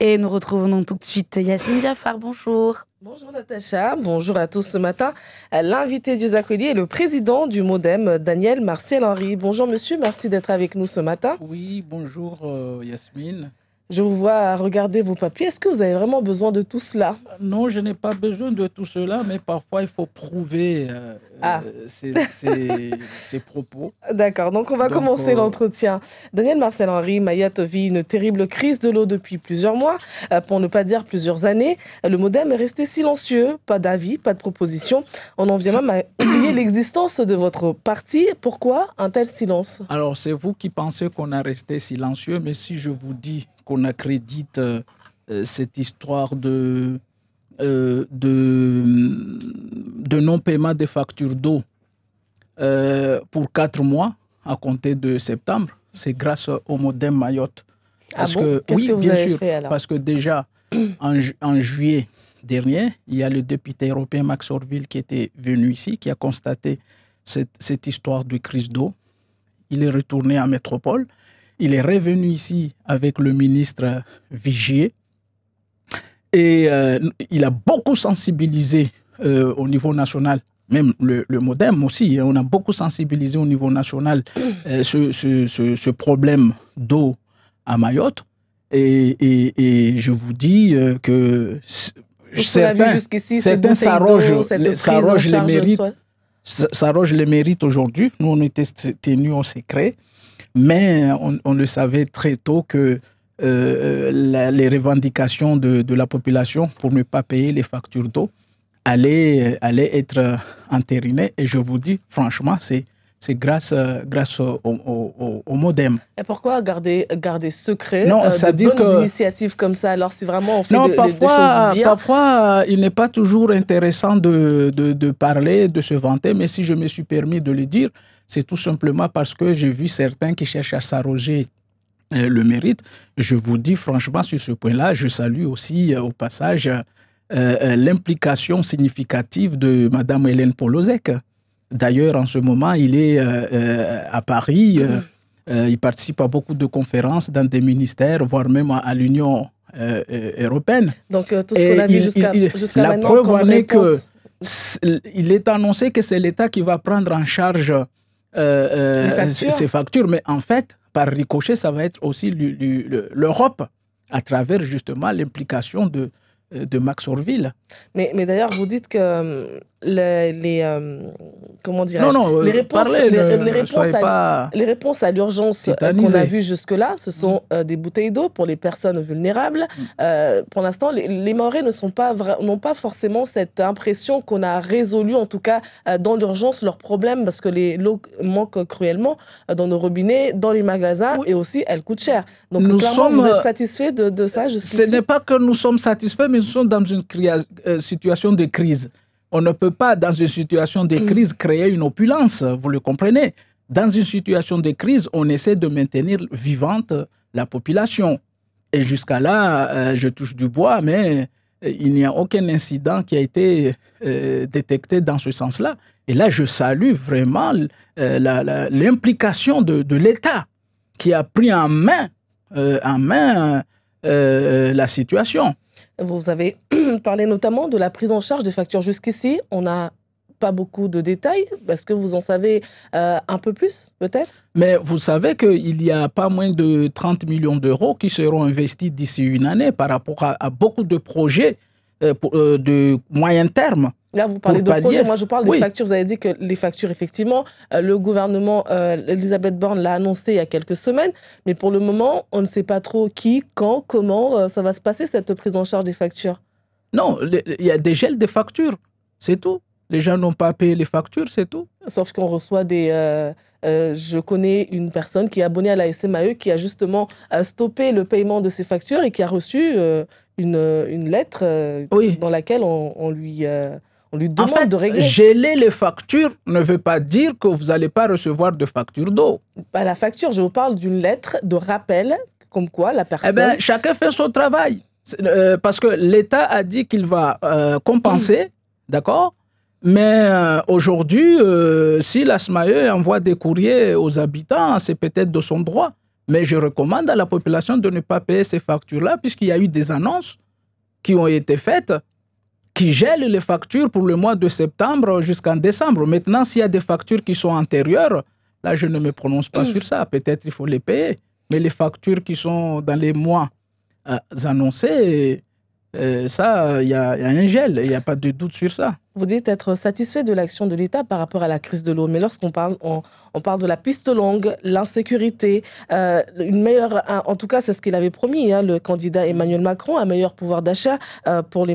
Et nous retrouvons tout de suite Yasmine Jaffar. Bonjour. Bonjour Natacha, bonjour à tous ce matin. L'invité du Zakouli est le président du Modem, Daniel Marcel Henry. Bonjour monsieur, merci d'être avec nous ce matin. Oui, bonjour euh, Yasmine. Je vous vois regarder vos papiers. Est-ce que vous avez vraiment besoin de tout cela Non, je n'ai pas besoin de tout cela, mais parfois il faut prouver euh, ah. ses, euh, propos. D'accord, donc on va commencer euh, l'entretien. Daniel Marcel Henri, Mayotte vit une terrible crise de l'eau depuis plusieurs mois, euh, pour ne pas dire plusieurs années. Le modem est resté silencieux, pas d'avis, pas de proposition. On en vient même à oublier l'existence de votre parti. Pourquoi un tel silence Alors c'est vous qui pensez qu'on a resté silencieux, mais si je vous dis qu'on accrédite cette histoire de euh, de, de non-paiement des factures d'eau euh, pour quatre mois à compter de septembre, c'est grâce au modem Mayotte. Ah parce que, oui, que vous avez parce que déjà en, juillet dernier, il y a le député européen Max Orville qui était venu ici, qui a constaté cette, cette histoire de crise d'eau. Il est retourné en métropole. Il est revenu ici avec le ministre Vigier et euh, il a beaucoup sensibilisé euh, au niveau national, même le, le, modem aussi, hein. on a beaucoup sensibilisé au niveau national euh, ce, ce, ce, problème d'eau à Mayotte. Et, et, et, je vous dis que certains, certains s'arrogent les mérites. les mérites aujourd'hui. Nous, on était tenus en secret, mais on, on, le savait très tôt que euh, euh, les revendications de, de, la population pour ne pas payer les factures d'eau allaient, euh, être entérinées. Et je vous dis, franchement, c'est c'est grâce, grâce au, au, au, modem. Et pourquoi garder, garder secret non, de bonnes initiatives comme ça Alors, si vraiment on fait non, parfois, des choses bien... Parfois, il n'est pas toujours intéressant de, de, de, parler, de se vanter, mais si je me suis permis de le dire, c'est tout simplement parce que j'ai vu certains qui cherchent à s'arroger euh, le mérite. Je vous dis franchement sur ce point-là, je salue aussi euh, au passage euh, l'implication significative de Mme Hélène Polozek. D'ailleurs, en ce moment, il est à Paris. il participe à beaucoup de conférences dans des ministères, voire même à, l'Union européenne. Donc tout ce qu'on a vu jusqu'à maintenant. La preuve il est annoncé que c'est l'État qui va prendre en charge ces factures, mais en fait, par ricochet, ça va être aussi l'Europe à travers justement l'implication de, de Max Orville. Mais, d'ailleurs, vous dites que euh, les, euh, comment dire euh, les réponses, les, réponses à, l'urgence qu'on a vues jusque-là, ce sont mm. des bouteilles d'eau pour les personnes vulnérables. Mm. pour l'instant, les, marais ne sont pas n'ont pas forcément cette impression qu'on a résolu, en tout cas dans l'urgence, leurs problèmes parce que les l'eau manque cruellement dans nos robinets, dans les magasins et aussi elle coûte cher. Donc clairement, vous êtes satisfait de, de ça jusqu'ici. Ce n'est pas que nous sommes satisfaits, mais sont dans une euh, situation de crise. On ne peut pas, dans une situation de mm. crise, créer une opulence, vous le comprenez. Dans une situation de crise, on essaie de maintenir vivante la population. Et jusqu'à là, euh, je touche du bois, mais euh, il n'y a aucun incident qui a été détecté dans ce sens-là. Et là, je salue vraiment l'implication de, de l'État qui a pris en main, en main la situation. Vous avez parlé notamment de la prise en charge des factures jusqu'ici. On n'a pas beaucoup de détails. Est-ce que vous en savez euh, un peu plus, peut-être Mais vous savez qu'il y a pas moins de 30 millions d'euros qui seront investis d'ici une année par rapport à, beaucoup de projets euh, euh, de moyen terme Là, vous parlez de projet. Moi, je parle des factures. Vous avez dit que les factures, effectivement, euh, le gouvernement, euh, Elisabeth Borne l'a annoncé il y a quelques semaines. Mais pour le moment, on ne sait pas trop qui, quand, comment euh, ça va se passer, cette prise en charge des factures. Non, il y a des gels des factures. C'est tout. Les gens n'ont pas payé les factures, c'est tout. Sauf qu'on reçoit des. je connais une personne qui est abonnée à la SMAE qui a justement stoppé le paiement de ses factures et qui a reçu une, une, lettre dans laquelle on, on lui. On lui demande de régler. Geler les factures ne veut pas dire que vous n'allez pas recevoir de facture d'eau. la facture, je vous parle d'une lettre de rappel, comme quoi la eh ben, personne. Eh bien, chacun fait son travail. Euh, parce que l'État a dit qu'il va euh, compenser, mm. d'accord mais euh, aujourd'hui, si la SMAE envoie des courriers aux habitants, c'est peut-être de son droit. Mais je recommande à la population de ne pas payer ces factures-là, puisqu'il y a eu des annonces qui ont été faites qui gèle les factures pour le mois de septembre jusqu'en décembre. Maintenant, s'il y a des factures qui sont antérieures, là, je ne me prononce pas mm. sur ça. Peut-être il faut les payer. Mais les factures qui sont dans les mois euh, annoncés, euh, ça, il y, a un gel, il n'y a pas de doute sur ça. Vous dites être satisfait de l'action de l'État par rapport à la crise de l'eau, mais lorsqu'on parle, on, parle de la piste longue, l'insécurité, euh, une meilleure, en tout cas, c'est ce qu'il avait promis, hein, le candidat Emmanuel Macron, un meilleur pouvoir d'achat euh, pour les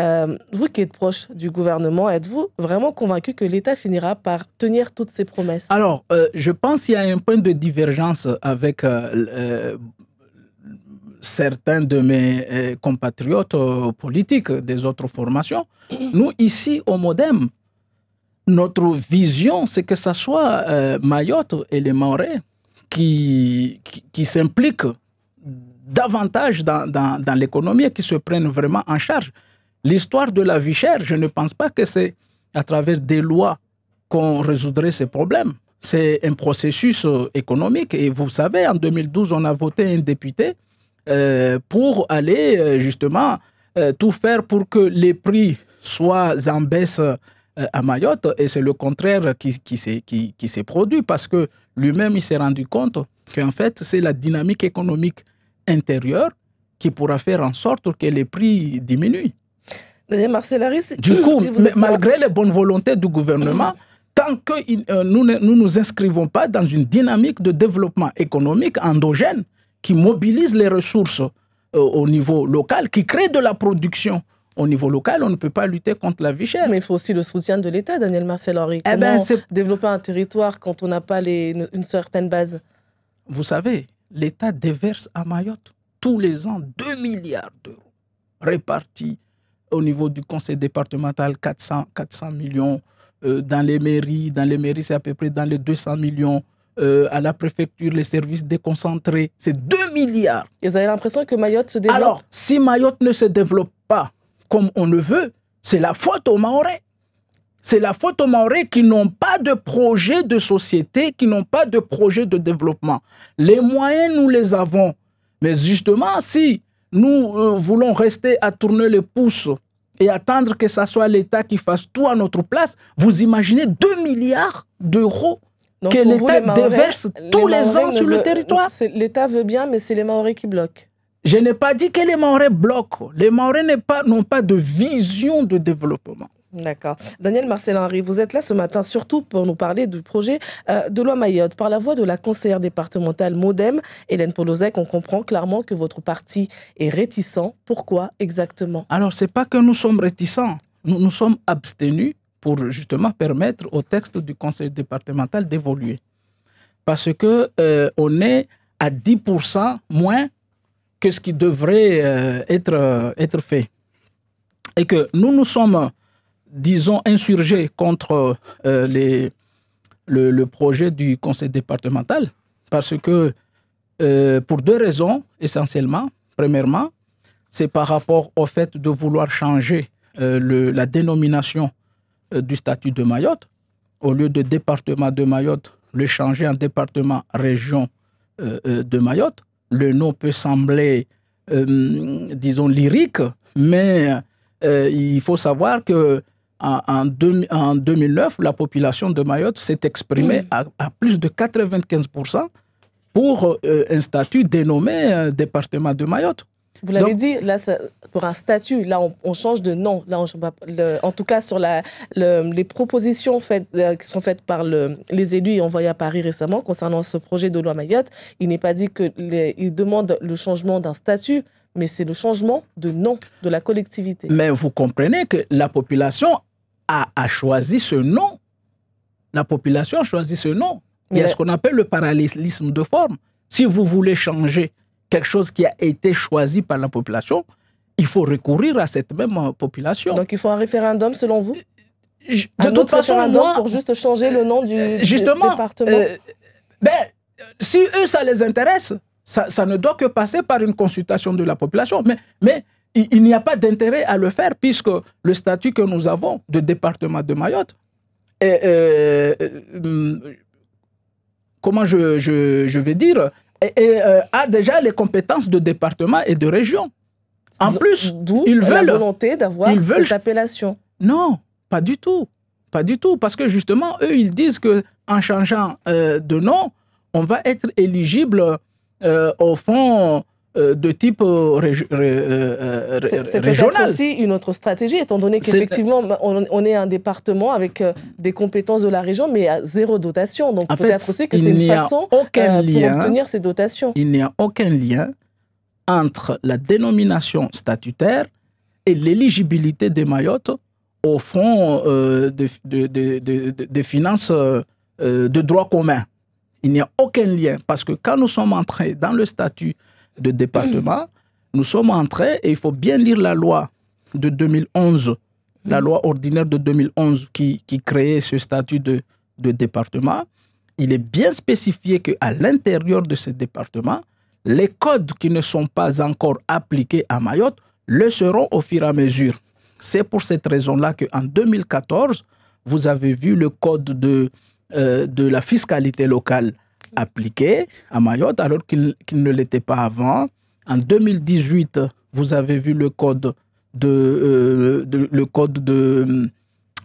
Euh, vous qui êtes proche du gouvernement, êtes-vous vraiment convaincu que l'État finira par tenir toutes ses promesses Alors, je pense qu'il y a un point de divergence avec certains de mes euh, compatriotes euh, politiques des autres formations. Nous, ici, au Modem, notre vision, c'est que ce soit euh, Mayotte et les Maorais qui, qui, s'impliquent davantage dans, dans l'économie et qui se prennent vraiment en charge. L'histoire de la vie chère, je ne pense pas que c'est à travers des lois qu'on résoudrait ces problèmes. C'est un processus économique. Et vous savez, en 2012, on a voté un député euh, pour aller euh, justement euh, tout faire pour que les prix soient en baisse à Mayotte et c'est le contraire qui, qui s'est qui, qui produit parce que lui-même il s'est rendu compte qu'en fait c'est la dynamique économique intérieure qui pourra faire en sorte que les prix diminuent. Marcel Harris, du coup, malgré les bonnes volontés du gouvernement, tant que nous ne nous, nous inscrivons pas dans une dynamique de développement économique endogène, qui mobilise les ressources euh, au niveau local, qui crée de la production au niveau local, on ne peut pas lutter contre la vie chère. Mais il faut aussi le soutien de l'État, Daniel Marcel Henry. Comment eh ben développer un territoire quand on n'a pas les, une, certaine base Vous savez, l'État déverse à Mayotte tous les ans 2 milliards d'euros répartis au niveau du conseil départemental, 400, 400 millions, euh, dans les mairies, dans les mairies c'est à peu près dans les 200 millions, euh, à la préfecture, les services déconcentrés. C'est 2 milliards. vous avez l'impression que Mayotte se développe Alors, si Mayotte ne se développe pas comme on le veut, c'est la faute aux Maoré. C'est la faute aux Maoré qui n'ont pas de projet de société, qui n'ont pas de projet de développement. Les moyens, nous les avons. Mais justement, si nous euh, voulons rester à tourner les pouces et attendre que ce soit l'État qui fasse tout à notre place, vous imaginez 2 milliards d'euros que l'État déverse tous les, ans sur le territoire. L'État veut bien, mais c'est les Maoris qui bloquent. Je n'ai pas dit que les Maoris bloquent. Les Maoris n'ont pas, pas de vision de développement. D'accord. Daniel Marcel Henry, vous êtes là ce matin surtout pour nous parler du projet euh, de loi Mayotte. Par la voix de la conseillère départementale Modem, Hélène Polozek, on comprend clairement que votre parti est réticent. Pourquoi exactement Alors, c'est pas que nous sommes réticents. Nous nous sommes abstenus pour justement permettre au texte du conseil départemental d'évoluer. Parce que euh, on est à 10% moins que ce qui devrait euh, être, euh, être fait. Et que nous nous sommes, disons, insurgés contre le, projet du conseil départemental parce que pour deux raisons essentiellement. Premièrement, c'est par rapport au fait de vouloir changer la dénomination euh, du statut de Mayotte, au lieu de département de Mayotte, le changer en département région euh, euh, de Mayotte. Le nom peut sembler, disons, lyrique, mais il faut savoir que en, en, 2009, la population de Mayotte s'est exprimée mm. à, plus de 95% pour un statut dénommé département de Mayotte. Vous l'avez dit, là, pour un statut, là, on, change de nom. Là, en tout cas, sur la, les propositions faites, euh, qui sont faites par le, les élus et à Paris récemment concernant ce projet de loi Mayotte, il n'est pas dit qu'il demandent le changement d'un statut, mais c'est le changement de nom de la collectivité. Mais vous comprenez que la population a, choisi ce nom. La population a choisi ce nom. Il y a ce qu'on appelle le parallélisme de forme. Si vous voulez changer quelque chose qui a été choisi par la population, il faut recourir à cette même euh, population. Donc il faut un référendum selon vous De toute façon, pour juste changer le nom du, département. Euh, ben, si eux ça les intéresse, ça, ne doit que passer par une consultation de la population. Mais, mais il, n'y a pas d'intérêt à le faire puisque le statut que nous avons de département de Mayotte est, euh, hum, comment je vais dire, et, euh, a déjà les compétences de département et de région. En plus, ils veulent la volonté d'avoir cette appellation. Non, pas du tout, pas du tout, parce que justement, eux, ils disent qu'en changeant euh, de nom, on va être éligible euh, au fond euh, de type euh, euh, régional. C'est peut-être aussi une autre stratégie, étant donné qu'effectivement, bah, on, est un département avec des compétences de la région, mais à zéro dotation. Donc peut-être aussi que c'est une façon aucun pour obtenir ces dotations. Il n'y a aucun lien entre la dénomination statutaire et l'éligibilité des Mayotte au fonds des de, de, de, finances de droit commun. Il n'y a aucun lien parce que quand nous sommes entrés dans le statut de département, nous sommes entrés, et il faut bien lire la loi de 2011, la loi ordinaire de 2011 qui, qui créait ce statut de, département. Il est bien spécifié qu'à l'intérieur de ce département, les codes qui ne sont pas encore appliqués à Mayotte le seront au fur et à mesure. C'est pour cette raison-là qu'en 2014, vous avez vu le code de, euh, de la fiscalité locale appliqué à Mayotte alors qu'il ne l'était pas avant. En 2018, vous avez vu le code de, euh, le code de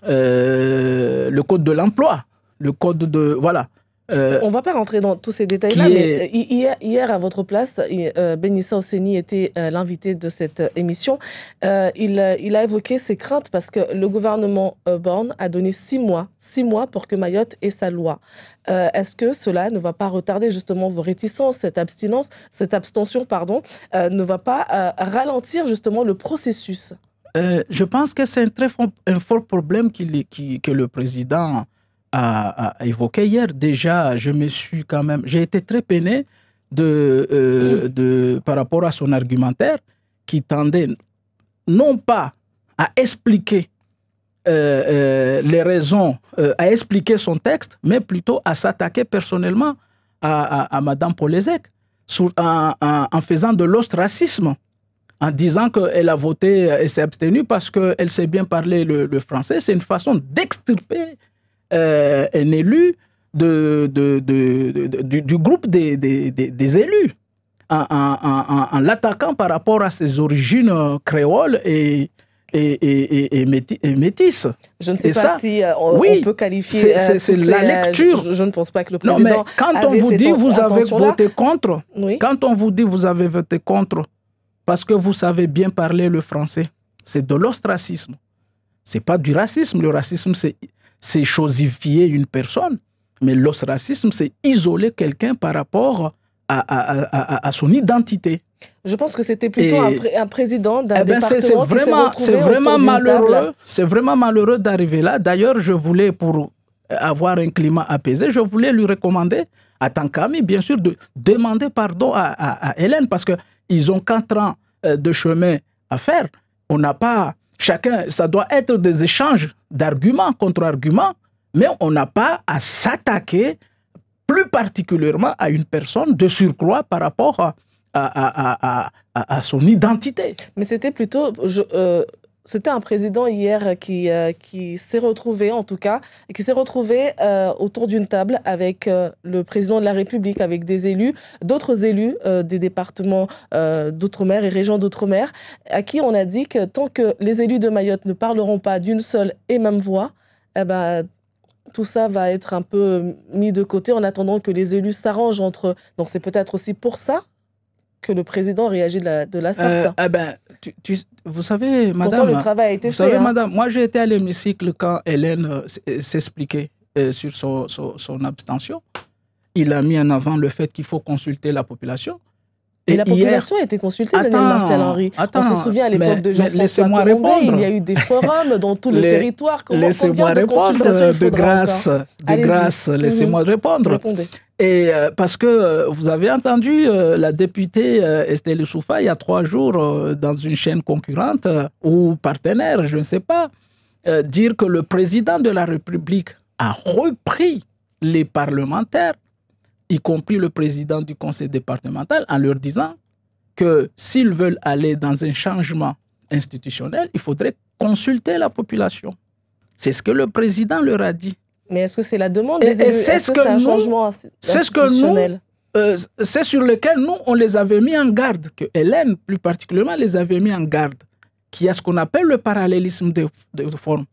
euh, le code de l'emploi, le code de voilà euh, on ne va pas rentrer dans tous ces détails-là, mais hier, à votre place, euh, Benissa était euh, l'invité de cette émission. Il, a évoqué ses craintes parce que le gouvernement Borne a donné six mois, six mois pour que Mayotte ait sa loi. Est-ce que cela ne va pas retarder justement vos réticences, cette abstinence, cette abstention, pardon, ne va pas ralentir justement le processus Je pense que c'est un très fort, problème qui, que le président a, évoqué hier, déjà, je me suis quand même, j'ai été très peiné de, euh, de, par rapport à son argumentaire qui tendait non pas à expliquer euh, euh, les raisons, à expliquer son texte, mais plutôt à s'attaquer personnellement à, à, Madame Polezek en, faisant de l'ostracisme en disant qu'elle a voté et s'est abstenue parce qu'elle sait bien parler le, le français. C'est une façon d'extirper euh, un élu de, du, groupe des, élus en, l'attaquant par rapport à ses origines euh, créoles et, et, métis, Je ne sais pas si euh, on, peut qualifier. C'est la lecture. Je, ne pense pas que le président. quand on vous dit vous avez voté contre, quand on vous dit vous avez voté contre parce que vous savez bien parler le français, c'est de l'ostracisme. C'est pas du racisme. Le racisme, c'est c'est chosifier une personne. Mais l'ostracisme, c'est isoler quelqu'un par rapport à, son identité. Je pense que c'était plutôt un, président d'un eh ben, département c'est, vraiment, vraiment malheureux. C'est vraiment malheureux d'arriver là. D'ailleurs, je voulais, pour avoir un climat apaisé, je voulais lui recommander, à tant qu'ami, bien sûr, de demander pardon à, Hélène, parce qu'ils ont quatre ans euh, de chemin à faire. On n'a pas... Chacun, ça doit être des échanges d'arguments, contre-arguments, mais on n'a pas à s'attaquer plus particulièrement à une personne de surcroît par rapport à, son identité. Mais c'était plutôt, euh, c'était un président hier euh, qui, s'est retrouvé, en tout cas, qui s'est retrouvé euh, autour d'une table avec euh, le président de la République, avec des élus, d'autres élus des départements d'outre-mer et régions d'outre-mer, à qui on a dit que tant que les élus de Mayotte ne parleront pas d'une seule et même voix, eh ben, tout ça va être un peu mis de côté en attendant que les élus s'arrangent entre eux. Donc c'est peut-être aussi pour ça que le président réagit de la, de la euh, ah ben, tu, vous savez, madame. Pourtant, le travail a été vous Savez, hein. madame, moi, j'ai été à l'hémicycle quand Hélène euh, euh, s'expliquait euh, sur son, son, son abstention. Il a mis en avant le fait qu'il faut consulter la population. Et, la population a été consultée, attends, Henry. On se souvient à l'époque de Jean-François il y a eu des forums dans tout le territoire. Mhm. Laissez-moi répondre, de, grâce, de grâce, laissez-moi répondre. Et euh, parce que euh, vous avez entendu euh, la députée Estelle Soufa il y a trois jours dans une chaîne concurrente ou partenaire, je ne sais pas, dire que le président de la République a repris les parlementaires y compris le président du conseil départemental, en leur disant que s'ils veulent aller dans un changement institutionnel, il faudrait consulter la population. C'est ce que le président leur a dit. Mais est-ce que c'est la demande des élus C'est -ce, que, un changement institutionnel euh, c'est sur lequel nous, on les avait mis en garde, que Hélène plus particulièrement les avait mis en garde, qu'il y a ce qu'on appelle le parallélisme de, de, forme.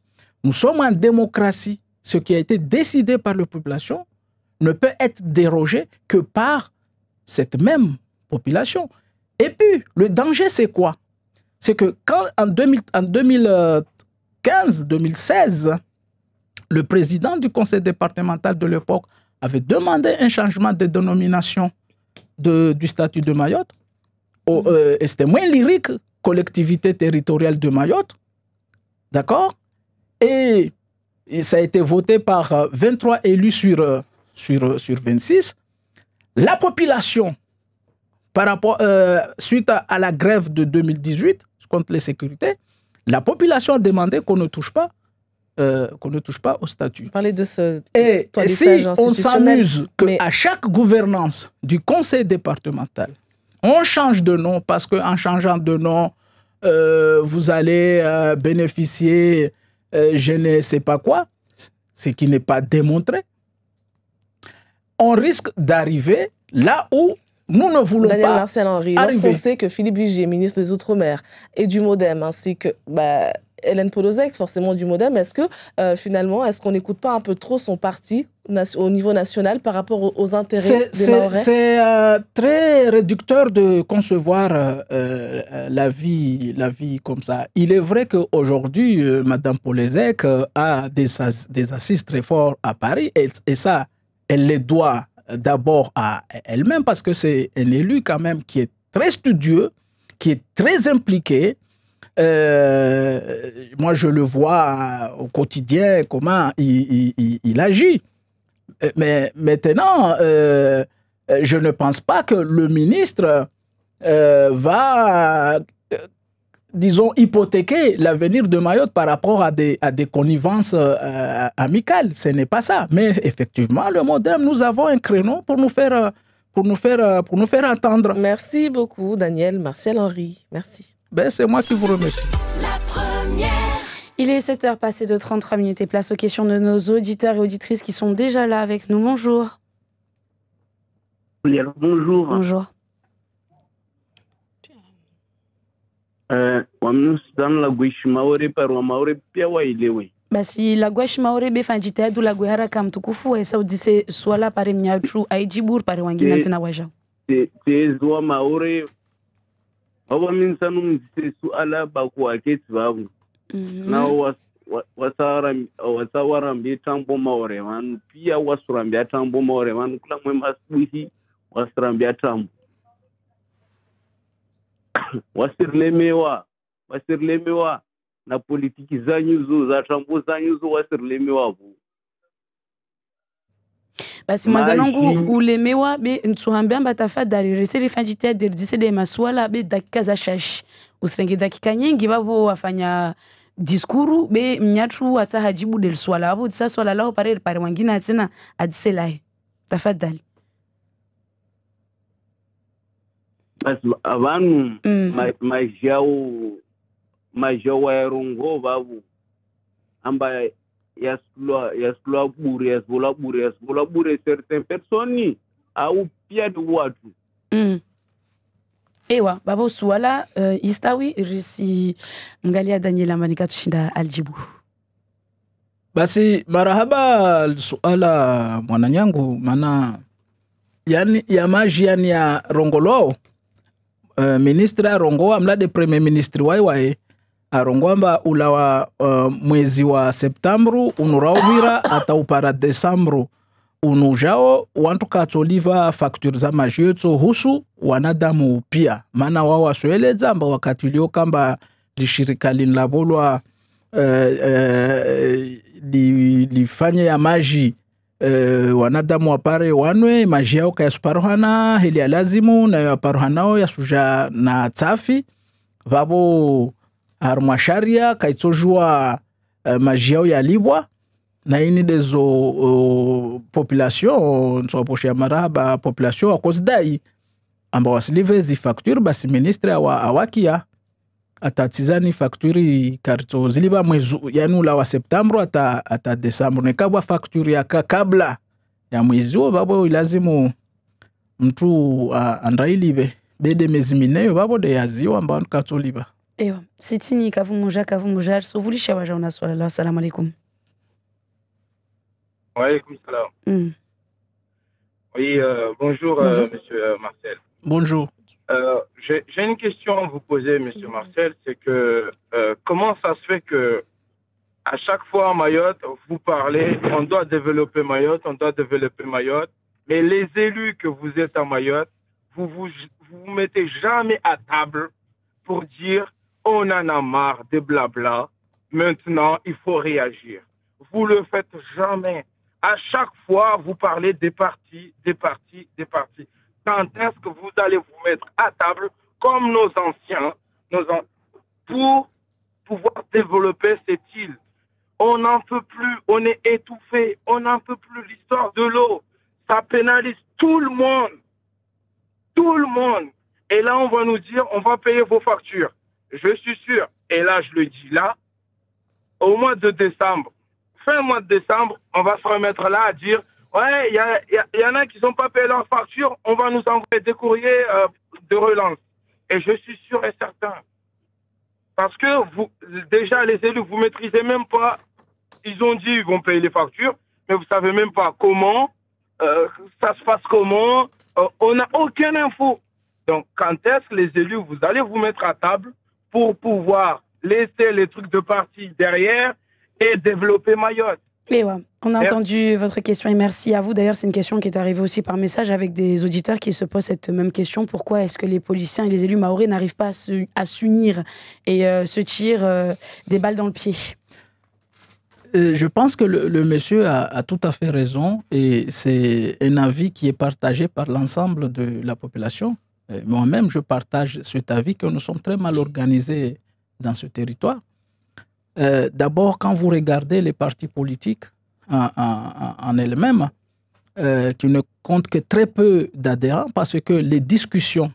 Nous sommes en démocratie. Ce qui a été décidé par la population, ne peut être dérogé que par cette même population. Et puis, le danger, c'est quoi C'est que quand en, 2015-2016, le président du conseil départemental de l'époque avait demandé un changement de dénomination du statut de Mayotte. Mm-hmm. Euh, et c'était moins lyrique, collectivité territoriale de Mayotte. D'accord et, ça a été voté par 23 euh, élus sur euh, sur, 26. La population, par rapport, euh, suite à, la grève de 2018 contre les sécurités, la population a demandé qu'on ne touche pas, euh, qu'on ne touche pas au statut. parler de ce et si on s'amuse qu'à chaque gouvernance du conseil départemental, on change de nom parce qu'en changeant de nom, euh, vous allez bénéficier, je ne sais pas quoi, ce qui n'est pas démontré on risque d'arriver là où nous ne voulons Daniel pas Marcel Henry, on sait que Philippe Vigier, ministre des Outre-mer et du MoDem, ainsi que bah, Hélène Polozek, forcément du MoDem, est-ce que euh, finalement, est-ce qu'on n'écoute pas un peu trop son parti au niveau national par rapport aux, intérêts des Mahorais C'est euh, très réducteur de concevoir euh, la, vie, la vie comme ça. Il est vrai qu'aujourd'hui, Madame Mme a des, assises très fortes à Paris et, et ça, elle les doit d'abord à elle-même parce que c'est un élu quand même qui est très studieux, qui est très impliqué. Euh, moi, je le vois au quotidien, comment il, agit. Euh, mais maintenant, euh, je ne pense pas que le ministre va disons, hypothéquer l'avenir de Mayotte par rapport à des, à des connivences euh, euh, amicales. Ce n'est pas ça. Mais effectivement, le modem, nous avons un créneau pour nous faire, euh, pour nous faire, pour nous faire entendre. Merci beaucoup, Daniel Marcel, Henri. Merci. Ben, C'est moi qui vous remercie. La Il est 7h passé de 33 minutes et place aux questions de nos auditeurs et auditrices qui sont déjà là avec nous. Bonjour. bonjour. Bonjour. Eh, wamnusdam lagwe shimaore par wamaore basi lagwe shimaore befandita yadu lagwe haraka mtukufu waesaudise swala pare mnyatu aijibur pare wangina tena wajao tezwa maore avo minsanu mdise suala bakuwaketi vavo mhm. nao wasawarambie tambo maore vanu pia wasurambi tambo maore vanu kula mwe masuhi wasurambi tambo wasirelemewa wasirelemewa na politiki zanyuzo za tambo zanyuzo vu basi mwazanongu ulemewa be tafa ntuhambiamba tafadhali reseri dirdise de maswala be dakika za shashi usirenge dakika nyingi bavo wafanya diskuru be mnyatu hajibu del swala avo tisa swala lao pare pare pareripare mwangine atena tafa dali vanhu mm. majau mazhau wayarungo vavo amba yasula yasula buri yasula buri yasula buri certain personne au pia de watu mm. ewa baba usuala uh, eh, istawi risi mngalia daniel amba tushinda aljibu basi marahaba suala mwananyangu maana yani ya maji yani ya rongoloo uh, ministre arongoa mlade premier ministre waiwaye mba ulawa uh, mwezi wa septambru unurauvira ata upara desambru unujao wantu katoliva fakture za maji husu wanadamu pia maana wao wasweleza amba wakati kamba lishirika linlavolwa uh, uh, li, lifanye ya maji Uh, wanadamu wapare wanwe maji yao kayasuparuhana heli ya lazimu nayo yaparuhanao yasuja na tsafi vavo harumwasharia kaitsojua uh, maji yao yalibwa naini dezo uh, eh, population ntsowaposhea marahaba population wakosidai amba wasilive zifacture basi ministre awa awakia atatizani fakturi karto ziliba mwezi yani ula wa septambro ata, ata desambro facture fakturi yaka kabla ya mwezi wo babo ilazimu mtu uh, andrailibe bede mezi mineyo babo de yaziwa mbao katoliba ewa sitini kavumuja kavumuja sovulisha waja una swala la assalamu alaikum Waalaikum salam. Mm. Oui, uh, bonjour, euh, bonjour. Uh, monsieur uh, Marcel. Bonjour. Euh, j'ai une question à vous poser, Monsieur Marcel. C'est que euh, comment ça se fait que à chaque fois à Mayotte, vous parlez, on doit développer Mayotte, on doit développer Mayotte, mais les élus que vous êtes à Mayotte, vous vous, vous, mettez jamais à table pour dire on en a marre des blabla, maintenant il faut réagir. Vous le faites jamais. À chaque fois, vous parlez des partis, des partis, des partis quand est-ce que vous allez vous mettre à table comme nos anciens, pour pouvoir développer cette île On n'en peut plus, on est étouffé, on n'en peut plus. L'histoire de l'eau, ça pénalise tout le monde. Tout le monde. Et là, on va nous dire, on va payer vos factures. Je suis sûr, et là, je le dis là, au mois de décembre, fin mois de décembre, on va se remettre là à dire, Ouais, il y, y, en a qui n'ont pas payé leurs factures. On va nous envoyer des courriers euh, de relance. Et je suis sûr et certain. Parce que vous, déjà, les élus, vous ne maîtrisez même pas. Ils ont dit qu'ils vont payer les factures, mais vous ne savez même pas comment, euh, ça se passe comment. Euh, on n'a aucune info. Donc, quand est-ce que les élus, vous allez vous mettre à table pour pouvoir laisser les trucs de parti derrière et développer Mayotte mais eh on a entendu votre question et merci à vous. D'ailleurs, c'est une question qui est arrivée aussi par message avec des auditeurs qui se posent cette même question. Pourquoi est-ce que les policiers et les élus maoris n'arrivent pas à s'unir et euh, se tirent euh, des balles dans le pied euh, je pense que le, monsieur a, tout à fait raison et c'est un avis qui est partagé par l'ensemble de la population. Moi-même, je partage cet avis que nous sommes très mal organisés dans ce territoire. Euh, d'abord, quand vous regardez les partis politiques en, elles-mêmes, euh, qui ne comptent que très peu d'adhérents, parce que les discussions,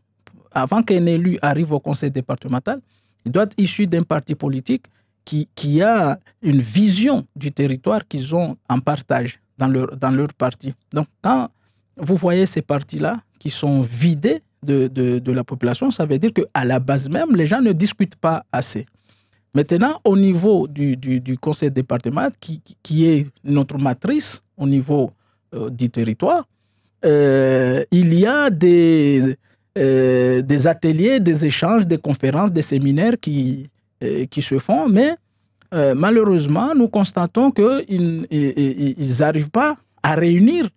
avant qu'un élu arrive au conseil départemental, il doit être issu d'un parti politique qui, a une vision du territoire qu'ils ont en partage dans leur, dans leur parti. Donc, quand vous voyez ces partis-là qui sont vidés de, de, la population, ça veut dire qu'à la base même, les gens ne discutent pas assez. Maintenant, au niveau du, conseil départemental, qui, qui, est notre matrice au niveau euh, du territoire, euh, il y a des, euh, des ateliers, des échanges, des conférences, des séminaires qui, qui se font, mais malheureusement, nous constatons qu'ils n'arrivent pas à réunir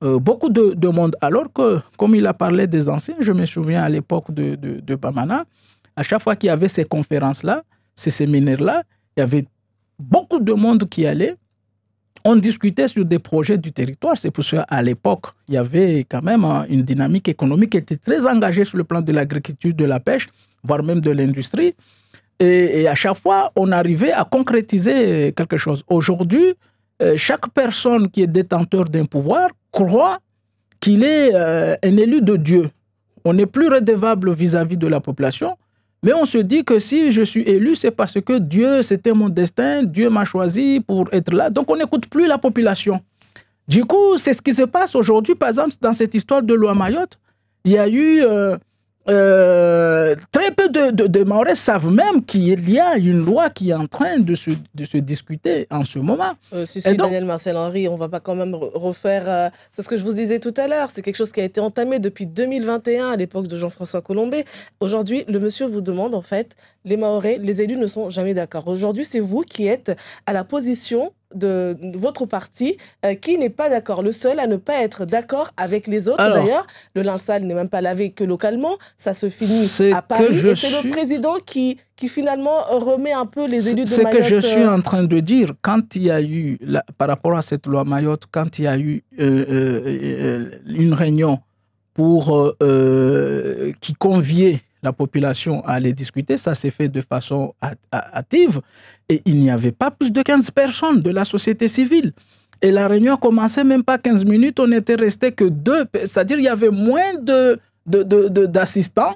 beaucoup de, monde. Alors que, comme il a parlé des anciens, je me souviens à l'époque de, de Bamana, à chaque fois qu'il y avait ces conférences-là, ces séminaires-là, il y avait beaucoup de monde qui allait. On discutait sur des projets du territoire. C'est pour ça à l'époque, il y avait quand même hein, une dynamique économique qui était très engagée sur le plan de l'agriculture, de la pêche, voire même de l'industrie. Et, à chaque fois, on arrivait à concrétiser quelque chose. Aujourd'hui, euh, chaque personne qui est détenteur d'un pouvoir croit qu'il est euh, un élu de Dieu. On n'est plus redevable vis à -vis de la population. Mais on se dit que si je suis élu, c'est parce que Dieu, c'était mon destin, Dieu m'a choisi pour être là. Donc on n'écoute plus la population. Du coup, c'est ce qui se passe aujourd'hui, par exemple, dans cette histoire de loi Mayotte. Il y a eu euh, euh, très peu de, de, savent même qu'il y a une loi qui est en train de se, discuter en ce moment. Euh, Daniel Marcel Henri, on ne va pas quand même refaire. Euh, c'est ce que je vous disais tout à l'heure. C'est quelque chose qui a été entamé depuis 2021 à l'époque de Jean-François Colombet. Aujourd'hui, le monsieur vous demande en fait les Maoris, les élus ne sont jamais d'accord. Aujourd'hui, c'est vous qui êtes à la position de, votre parti euh, qui n'est pas d'accord. Le seul à ne pas être d'accord avec les autres, d'ailleurs. Le lansal n'est même pas lavé que localement. Ça se finit à Paris. C'est le président qui, qui finalement remet un peu les élus de Mayotte. Ce que je suis euh, en train de dire, quand il y a eu, par rapport à cette loi Mayotte, quand il y a eu euh, une réunion pour, qui conviait la population allait discuter. Ça s'est fait de façon active. Et il n'y avait pas plus de 15 personnes de la société civile. Et la réunion commençait même pas 15 minutes. On était resté que deux. C'est-à-dire il y avait moins de d'assistants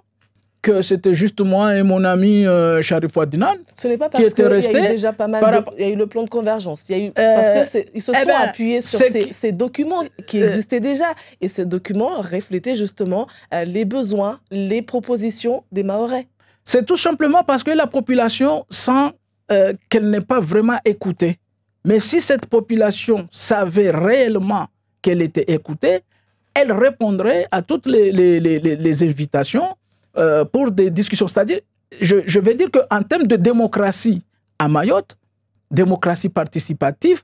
que c'était juste moi et mon ami euh, Sharif Wadinan Ce n'est pas parce qu'il y a eu déjà pas mal il y a eu le plan de convergence. Il y a euh, parce qu'ils se eh sont ben, appuyés sur ces, documents qui euh, existaient déjà. Et ces documents reflétaient justement les besoins, les propositions des Mahorais. C'est tout simplement parce que la population sent qu'elle n'est pas vraiment écoutée. Mais si cette population savait réellement qu'elle était écoutée, elle répondrait à toutes les, les invitations euh, pour des discussions. C'est-à-dire, je, je vais dire qu'en termes de démocratie à Mayotte, démocratie participative,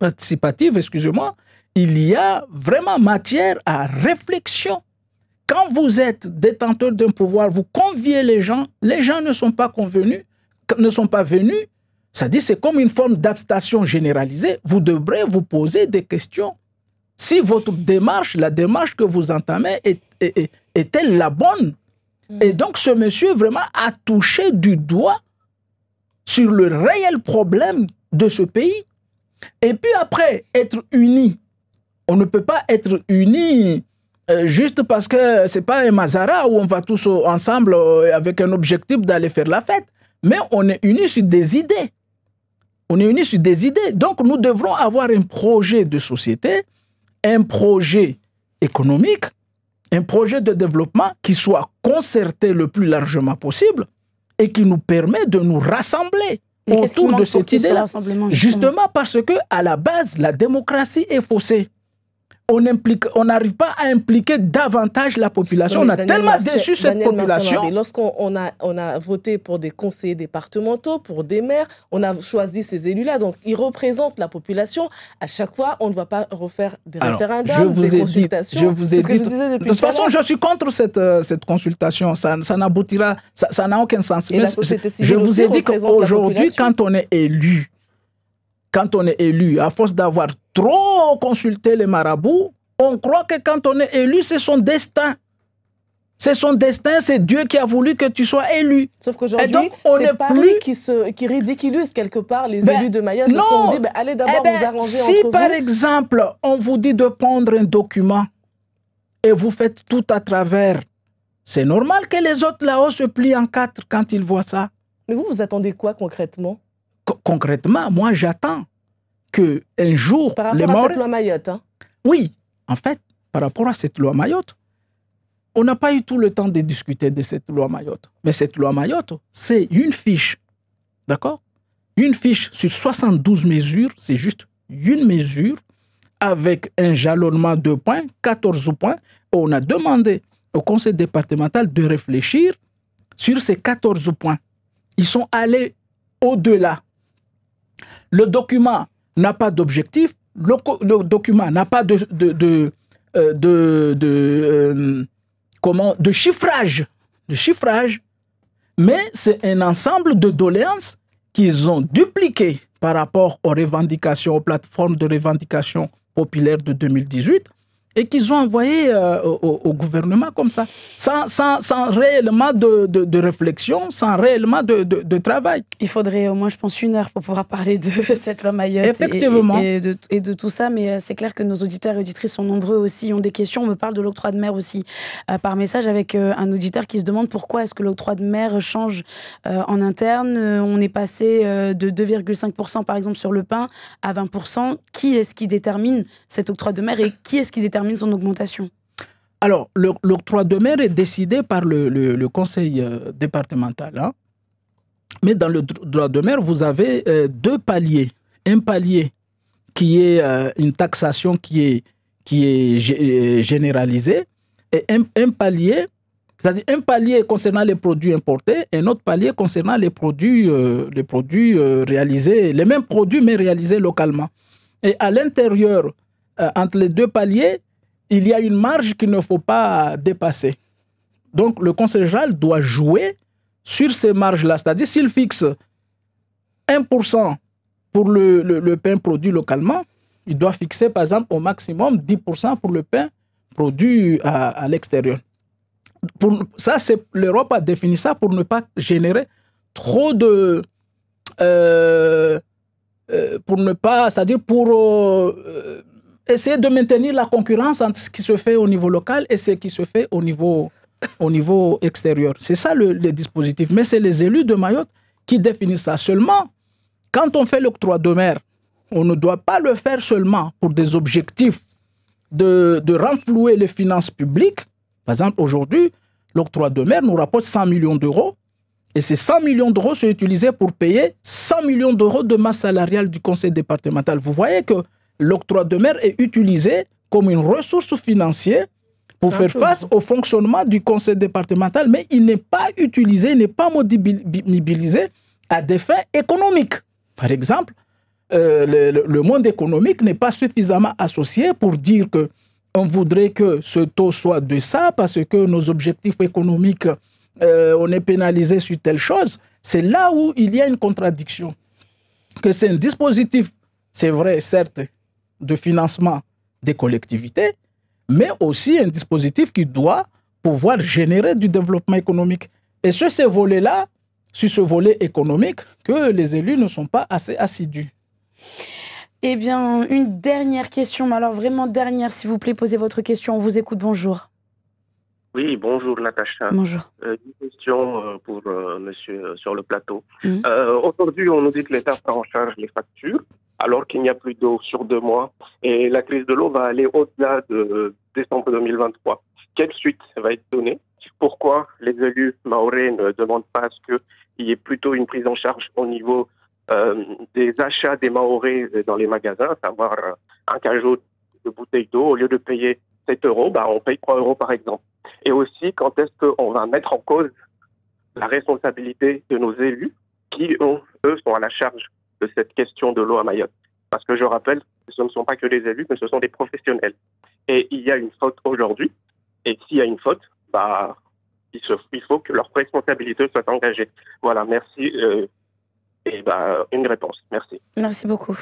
participative, excusez-moi, il y a vraiment matière à réflexion. Quand vous êtes détenteur d'un pouvoir, vous conviez les gens, les gens ne sont pas convenus, ne sont pas venus. Ça dit, c'est comme une forme d'abstention généralisée. Vous devrez vous poser des questions. Si votre démarche, la démarche que vous entamez était est-elle la bonne Mm. Et donc ce monsieur vraiment a touché du doigt sur le réel problème de ce pays. Et puis après, être unis. On ne peut pas être unis euh, juste parce que c'est pas un Mazara où on va tous ensemble euh, avec un objectif d'aller faire la fête. Mais on est unis sur des idées. On est unis sur des idées. Donc nous devrons avoir un projet de société, un projet économique, un projet de développement qui soit concerté le plus largement possible et qui nous permet de nous rassembler autour de cette idée Justement. justement parce que à la base, la démocratie est faussée on n'arrive pas à impliquer davantage la population. on a tellement déçu cette population. Lorsqu'on a, on a voté pour des conseillers départementaux, pour des maires, on a choisi ces élus-là. Donc, ils représentent la population. À chaque fois, on ne va pas refaire des référendums, je vous des consultations. je vous ai de toute façon, je suis contre cette, euh, cette consultation. Ça, n'aboutira, ça n'a aucun sens. Mais je vous ai dit qu'aujourd'hui, quand on est élu, quand on est élu, à force d'avoir trop consulté les marabouts, on croit que quand on est élu, c'est son destin. C'est son destin, c'est Dieu qui a voulu que tu sois élu. Sauf qu'aujourd'hui, c'est Paris plus... qui, se, qui ridiculise quelque part les ben, élus de Mayotte non, parce dit, ben, allez d'abord eh ben, vous si par exemple, on vous dit de prendre un document et vous faites tout à travers, c'est normal que les autres là-haut se plient en quatre quand ils voient ça. Mais vous, vous attendez quoi concrètement concrètement, moi, j'attends que un jour. Par rapport à cette loi Mayotte. Hein. Oui, en fait, par rapport à cette loi Mayotte, on n'a pas eu tout le temps de discuter de cette loi Mayotte. Mais cette loi Mayotte, c'est une fiche. D'accord Une fiche sur 72 mesures, c'est juste une mesure avec un jalonnement de points, 14 points. On a demandé au conseil départemental de réfléchir sur ces 14 points. Ils sont allés au-delà. Le document n'a pas d'objectif, le, document n'a pas de, euh, euh, comment, de chiffrage, de chiffrage, mais c'est un ensemble de doléances qu'ils ont dupliquées par rapport aux revendications, aux plateformes de revendication populaire de 2018 et qu'ils ont envoyé euh, au, gouvernement comme ça, sans, sans, sans réellement de, de, réflexion, sans réellement de, de, travail. Il faudrait au moins, je pense, une heure pour pouvoir parler de cette loi Mayotte Et, de, tout ça, mais euh, c'est clair que nos auditeurs et auditrices sont nombreux aussi, ont des questions. On me parle de l'octroi de mer aussi euh, par message avec un auditeur qui se demande pourquoi est-ce que l'octroi de mer change en interne. On est passé de 2,5% par exemple sur le pain à 20%. Qui est-ce qui détermine cet octroi de mer et qui est-ce qui détermine mise son augmentation Alors, droit de mer est décidé par le, conseil euh, départemental. Hein. Mais dans le droit de mer, vous avez euh, deux paliers. Un palier qui est euh, une taxation qui est, qui est généralisée et un, palier c'est-à-dire un palier concernant les produits importés et un autre palier concernant les produits, les produits réalisés, les mêmes produits mais réalisés localement. Et à l'intérieur, entre les deux paliers, il y a une marge qu'il ne faut pas dépasser. Donc le Conseil général doit jouer sur ces marges-là. C'est-à-dire s'il fixe 1% pour le, pain produit localement, il doit fixer par exemple au maximum 10% pour le pain produit à, l'extérieur. Pour, ça, c'est, l'Europe a défini ça pour ne pas générer trop de... Euh, euh, pour ne pas, c'est-à-dire pour euh, essayer de maintenir la concurrence entre ce qui se fait au niveau local et ce qui se fait au niveau, au niveau extérieur. C'est ça le, dispositif. Mais c'est les élus de Mayotte qui définissent ça. Seulement, quand on fait l'octroi de mer, on ne doit pas le faire seulement pour des objectifs de, de renflouer les finances publiques. Par exemple, aujourd'hui, l'octroi de mer nous rapporte 100 millions d'euros. Et ces 100 millions d'euros sont utilisés pour payer 100 millions d'euros de masse salariale du conseil départemental. Vous voyez que l'octroi de mer est utilisé comme une ressource financière pour faire face au fonctionnement du conseil départemental, mais il n'est pas utilisé, il n'est pas mobilisé à des fins économiques. Par exemple, euh, le, monde économique n'est pas suffisamment associé pour dire que on voudrait que ce taux soit de ça parce que nos objectifs économiques, euh, on est pénalisé sur telle chose. C'est là où il y a une contradiction. Que c'est un dispositif, c'est vrai, certes, de financement des collectivités, mais aussi un dispositif qui doit pouvoir générer du développement économique. Et sur ce volet-là, sur ce volet économique, que les élus ne sont pas assez assidus. Eh bien, une dernière question, alors vraiment dernière, s'il vous plaît, posez votre question, on vous écoute, bonjour. Oui, bonjour Natacha. Bonjour. Euh, une question euh, pour euh, monsieur sur le plateau. Mhm. Aujourd'hui, on nous dit que l'État prend en charge les factures, alors qu'il n'y a plus d'eau sur deux mois. Et la crise de l'eau va aller au-delà de décembre 2023. Quelle suite va être donnée Pourquoi les élus maorais ne demandent pas à ce qu'il y ait plutôt une prise en charge au niveau des achats des maorais dans les magasins, à savoir un cajot de bouteilles d'eau, au lieu de payer 7 euros, bah, on paye 3 euros par exemple. Et aussi, quand est-ce qu'on va mettre en cause la responsabilité de nos élus qui, ont, eux, sont à la charge de cette question de l'eau à Mayotte Parce que je rappelle, ce ne sont pas que les élus, mais ce sont des professionnels. Et il y a une faute aujourd'hui. Et s'il y a une faute, bah, il, il, faut que leur responsabilité soit engagée. Voilà, merci. Euh, et bah, une réponse. Merci. Merci beaucoup.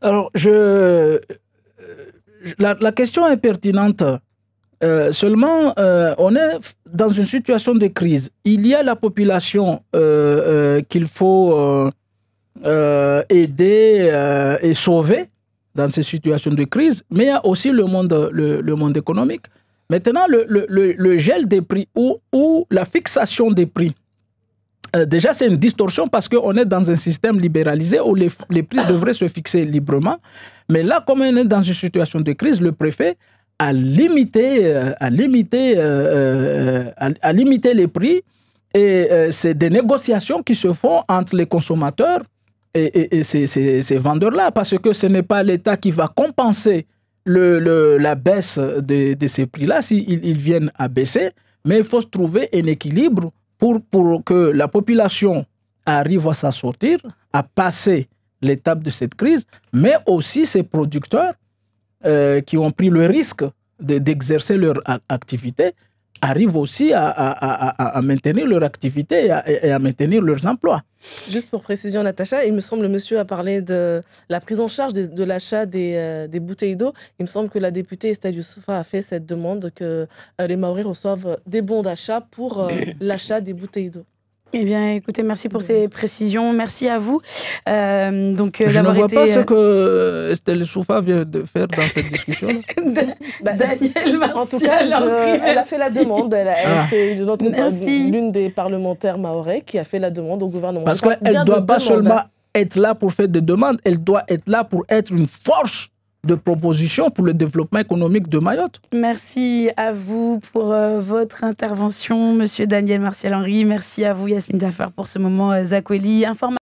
Alors, je euh, la, question est pertinente. Euh, seulement, euh, on est dans une situation de crise. Il y a la population euh, qu'il faut aider et sauver dans ces situations de crise, mais il y a aussi le monde, le, monde économique. Maintenant, le, le, gel des prix ou, ou la fixation des prix euh, déjà, c'est une distorsion parce qu'on est dans un système libéralisé où les, prix devraient se fixer librement. Mais là, comme on est dans une situation de crise, le préfet a limité, euh, a limité, euh, a, les prix. Et c'est des négociations qui se font entre les consommateurs et, ces, vendeurs-là, parce que ce n'est pas l'État qui va compenser le, la baisse de, ces prix-là s'ils viennent à baisser, mais il faut se trouver un équilibre pour, que la population arrive à s'en sortir, à passer l'étape de cette crise, mais aussi ces producteurs euh, qui ont pris le risque d'exercer leur activité arrivent aussi à, maintenir leur activité et, à, maintenir leurs emplois. Juste pour précision, Natacha, il me semble, le monsieur a parlé de la prise en charge de, l'achat euh, des, bouteilles d'eau. Il me semble que la députée Estelle Youssoufa a fait cette demande que euh, les Maoris reçoivent des bons d'achat pour euh, l'achat des bouteilles d'eau. Eh bien, écoutez, merci pour ces précisions. Merci à vous. Euh, donc, euh, Je ne vois pas ce euh, que Estelle Soufa vient de faire dans cette discussion. bah, Daniel, en tout cas, elle a fait la demande. Elle, C'est ah. l'une des parlementaires maorais qui a fait la demande au gouvernement. Parce qu'elle ne doit pas seulement être là pour faire des demandes, elle doit être là pour être une force de propositions pour le développement économique de Mayotte. Merci à vous pour euh, votre intervention, Monsieur Daniel Martial-Henry. Merci à vous, Yasmine Dafar, pour ce moment, euh, Zakweli.